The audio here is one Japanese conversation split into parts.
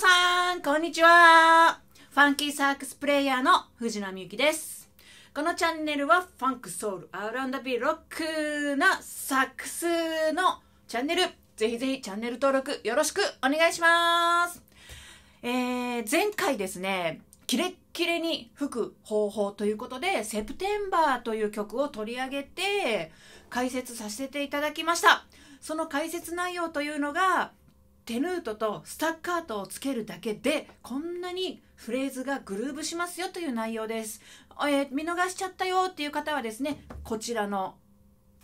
皆さん、こんにちは。ファンキーサークスプレイヤーの藤波ゆきです。このチャンネルはファンク、ソウル、R&B、ロックなサックスのチャンネル。ぜひぜひチャンネル登録よろしくお願いします。えー、前回ですね、キレッキレに吹く方法ということで、セプテンバーという曲を取り上げて解説させていただきました。その解説内容というのが、テヌートとスタッカートをつけるだけでこんなにフレーズがグルーブしますよという内容です、えー、見逃しちゃったよっていう方はですねこちらの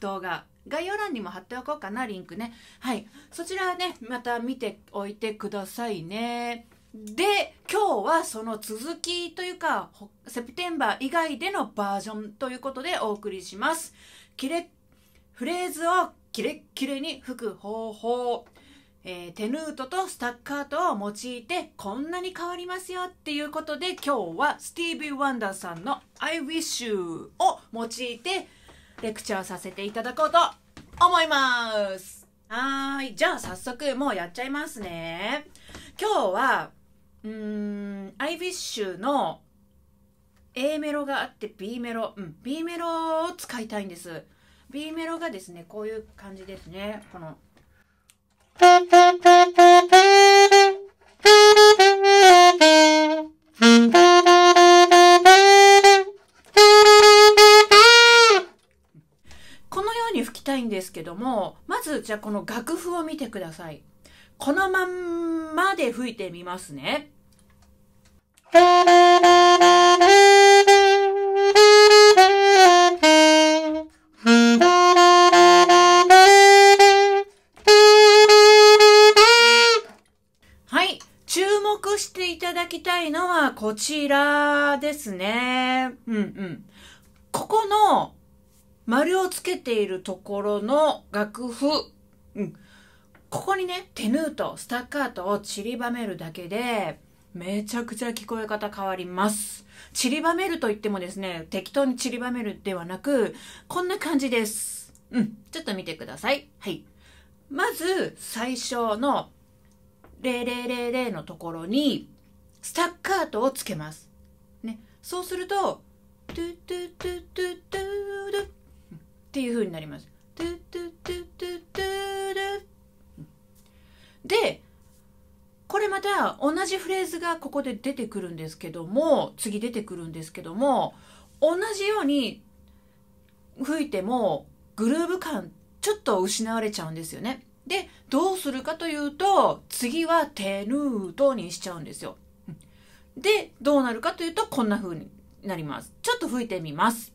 動画概要欄にも貼っておこうかなリンクねはいそちらはねまた見ておいてくださいねで今日はその続きというかセプテンバー以外でのバージョンということでお送りしますキレフレーズをキレッキレに吹く方法えー、テヌートとスタッカートを用いてこんなに変わりますよっていうことで今日はスティービー・ワンダーさんの「I wish you」を用いてレクチャーさせていただこうと思いますはいじゃあ早速もうやっちゃいますね今日はうーん「I wish you」の A メロがあって B メロ、うん、B メロを使いたいんです B メロがですねこういう感じですねこの「このように吹きたいんですけどもまずじゃあこの楽譜を見てくださいこのまんまで吹いてみますね。目していただきたいのはこちらですね。うんうん。ここの丸をつけているところの楽譜。うん。ここにね、テヌーとスタッカートを散りばめるだけで、めちゃくちゃ聞こえ方変わります。散りばめると言ってもですね、適当に散りばめるではなく、こんな感じです。うん。ちょっと見てください。はい。まず、最初の0000のところにスタッカートをつけます。ね、そうすると、トゥトゥトゥトゥトゥドっていう風になります。トゥトゥトゥトゥトゥドで、これまた同じフレーズがここで出てくるんですけども、次出てくるんですけども、同じように吹いてもグルーヴ感ちょっと失われちゃうんですよね。で、どうするかというと、次はテヌートにしちゃうんですよ。で、どうなるかというと、こんな風になります。ちょっと吹いてみます。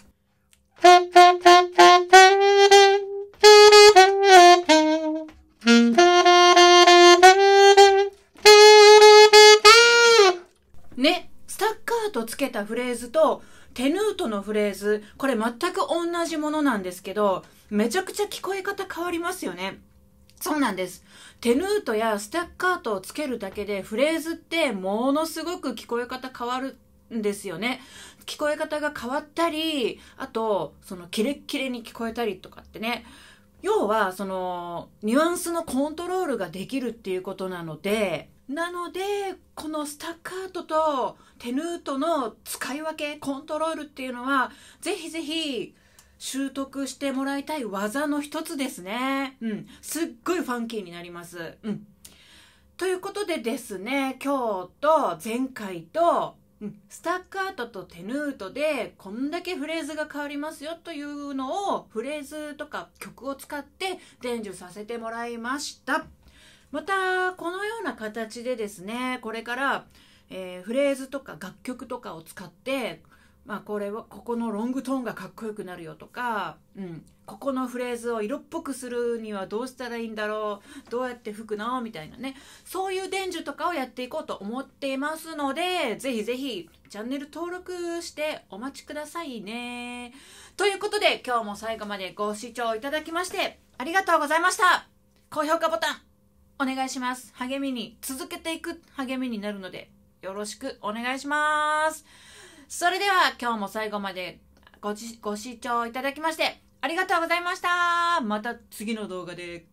ね、スタッカートつけたフレーズと、テヌートのフレーズ、これ全く同じものなんですけど、めちゃくちゃ聞こえ方変わりますよね。そうなんです。テヌートやスタッカートをつけるだけでフレーズってものすごく聞こえ方変わるんですよね。聞こえ方が変わったり、あと、そのキレッキレに聞こえたりとかってね。要は、その、ニュアンスのコントロールができるっていうことなので、なので、このスタッカートとテヌートの使い分け、コントロールっていうのは、ぜひぜひ、習得してもらいたい技の一つですね。うん。すっごいファンキーになります。うん。ということでですね、今日と前回と、うん、スタッカートとテヌートでこんだけフレーズが変わりますよというのをフレーズとか曲を使って伝授させてもらいました。また、このような形でですね、これから、えー、フレーズとか楽曲とかを使ってまあ、これはここのロングトーンがかっこよくなるよとか、うん、ここのフレーズを色っぽくするにはどうしたらいいんだろうどうやって吹くのみたいなねそういう伝授とかをやっていこうと思っていますのでぜひぜひチャンネル登録してお待ちくださいねということで今日も最後までご視聴いただきましてありがとうございました高評価ボタンお願いします励みに続けていく励みになるのでよろしくお願いしますそれでは今日も最後までごご視聴いただきましてありがとうございました。また次の動画で